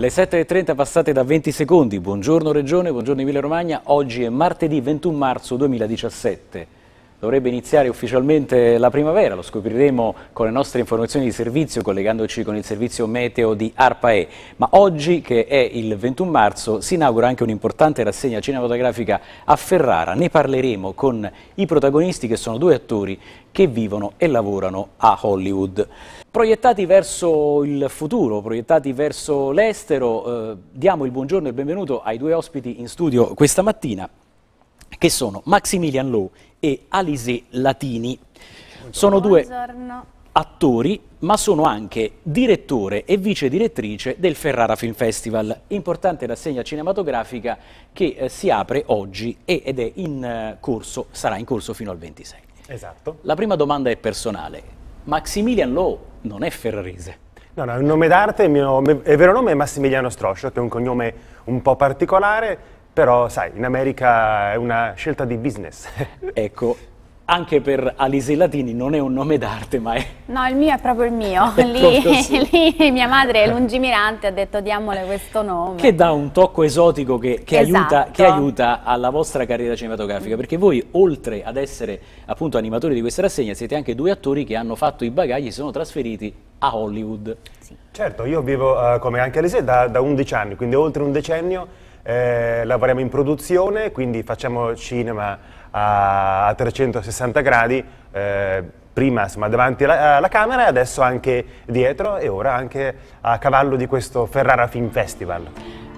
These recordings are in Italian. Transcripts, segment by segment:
Le 7.30 passate da 20 secondi. Buongiorno Regione, buongiorno Emilia Romagna. Oggi è martedì 21 marzo 2017. Dovrebbe iniziare ufficialmente la primavera, lo scopriremo con le nostre informazioni di servizio collegandoci con il servizio meteo di ARPAE, ma oggi che è il 21 marzo si inaugura anche un'importante rassegna cinematografica a Ferrara, ne parleremo con i protagonisti che sono due attori che vivono e lavorano a Hollywood. Proiettati verso il futuro, proiettati verso l'estero, eh, diamo il buongiorno e il benvenuto ai due ospiti in studio questa mattina che sono Maximilian Lowe e Alise Latini. Sono due attori, ma sono anche direttore e vice direttrice del Ferrara Film Festival, importante rassegna cinematografica che eh, si apre oggi ed è in eh, corso, sarà in corso fino al 26. Esatto. La prima domanda è personale. Maximilian Lowe non è ferrarese. No, no, è un nome d'arte, il mio è vero nome è Massimiliano Stroscio, che è un cognome un po' particolare, però sai, in America è una scelta di business. ecco, anche per Alise Latini non è un nome d'arte, ma è... No, il mio è proprio il mio. Lì, lì, mia madre è lungimirante, ha detto diamole questo nome. Che dà un tocco esotico che, che, esatto. aiuta, che, esatto. aiuta, alla vostra carriera cinematografica, perché voi oltre ad essere appunto animatori di questa rassegna siete anche due attori che hanno fatto i bagagli e si sono trasferiti a Hollywood. Sì. Certo, io vivo uh, come anche Alise da, da 11 anni, quindi oltre un decennio eh, lavoriamo in produzione, quindi facciamo cinema a 360 gradi, eh, prima insomma, davanti alla, alla, camera e adesso anche dietro e ora anche a cavallo di questo Ferrara Film Festival.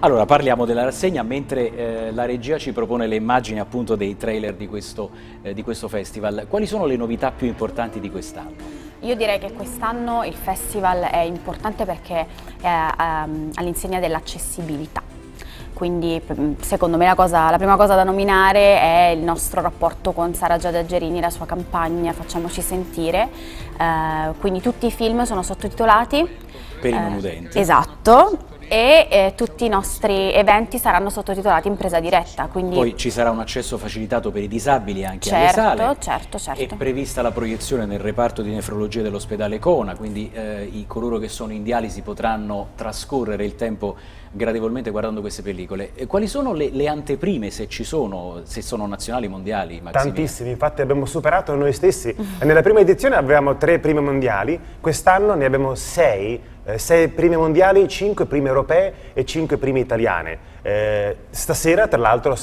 Allora parliamo della rassegna mentre eh, la regia ci propone le immagini appunto dei trailer di questo, eh, di questo festival. Quali sono le novità più importanti di quest'anno? Io direi che quest'anno il festival è importante perché è ehm, all'insegna dell'accessibilità quindi mm, secondo me la, cosa, la, prima cosa da nominare è il nostro rapporto con Sara Giada Gerini, la sua campagna Facciamoci sentire, eh, quindi tutti i film sono sottotitolati. Per i eh, non udenti. Eh, esatto, e eh, tutti i nostri eventi saranno sottotitolati in presa diretta. Poi ci sarà un accesso facilitato per i disabili anche certo, alle sale. Certo, certo. È prevista la proiezione nel reparto di nefrologia dell'ospedale Cona, quindi eh, i, coloro che sono in dialisi potranno trascorrere il tempo gradevolmente guardando queste pellicole. E quali sono le, le, anteprime, se ci sono, se sono nazionali, mondiali? Maximiliano? Tantissimi, infatti abbiamo superato noi stessi. Nella prima edizione avevamo tre prime mondiali, quest'anno ne abbiamo sei eh, sei prime mondiali, 5 prime europee e 5 prime italiane. Eh, stasera, tra l'altro,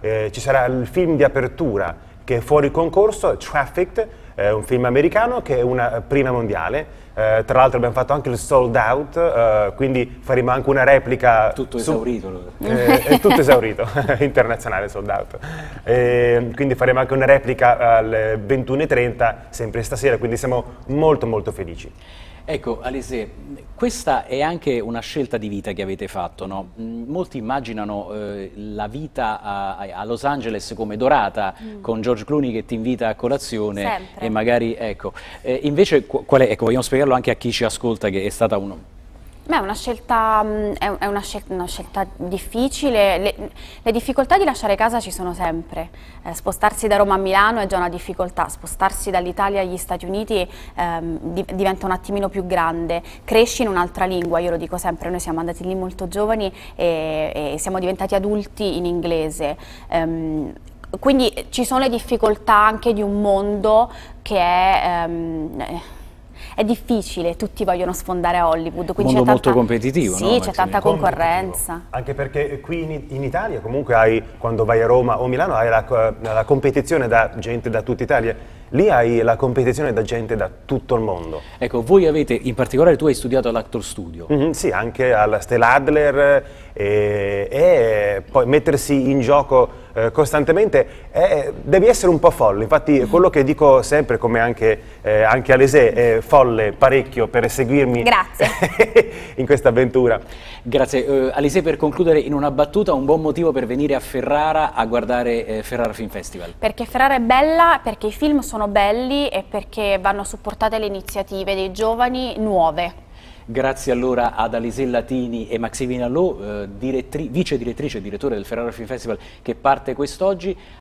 eh, ci sarà il film di apertura che è fuori concorso, Trafficked, eh, un film americano che è una prima mondiale. Eh, tra l'altro abbiamo fatto anche il sold out, eh, quindi faremo anche una replica. Tutto su... esaurito. Eh, è tutto esaurito, internazionale sold out. Eh, quindi faremo anche una replica alle 21.30, sempre stasera, quindi siamo molto molto felici. Ecco, Alise, questa è anche una scelta di vita che avete fatto, no? Mm, molti immaginano eh, la vita a, a, Los Angeles come dorata, mm. con George Clooney che ti invita a colazione Sempre. e magari, ecco. Eh, invece, qual è, ecco, vogliamo spiegarlo anche a chi ci ascolta che è stata uno, Beh, è una scelta, mm, è una scelta, una scelta difficile. Le, le, difficoltà di lasciare casa ci sono sempre. Eh, spostarsi da Roma a Milano è già una difficoltà, spostarsi dall'Italia agli Stati Uniti ehm, di, diventa un attimino più grande. Cresci in un'altra lingua, io lo dico sempre, noi siamo andati lì molto giovani e, e siamo diventati adulti in inglese. Ehm, quindi ci sono le difficoltà anche di un mondo che è... Ehm, è difficile, tutti vogliono sfondare a Hollywood. Quindi mondo molto tanta... competitivo, Sì, no, c'è tanta concorrenza. Anche perché qui in, in, Italia comunque hai, quando vai a Roma o Milano, hai la, eh, la competizione da gente da tutta Italia. Lì hai la competizione da gente da tutto il mondo. Ecco, voi avete, in particolare tu hai studiato all'Actor Studio. Mm -hmm, sì, anche alla Stel Adler eh, e, e poi mettersi in gioco eh, costantemente, eh, eh, devi essere un po' folle. Infatti mm-hmm. quello che dico sempre, come anche, eh, anche Alesè, è folle parecchio per seguirmi in questa avventura. Grazie. Uh, Alesè, per concludere in una battuta, un buon motivo per venire a Ferrara a guardare eh, Ferrara Film Festival. Perché Ferrara è bella, perché i film sono belli e perché vanno supportate le iniziative dei giovani nuove. Grazie allora ad Alisè Latini e Maximina Lowe, eh, vice direttrice e direttore del Ferrara Film Festival che parte quest'oggi.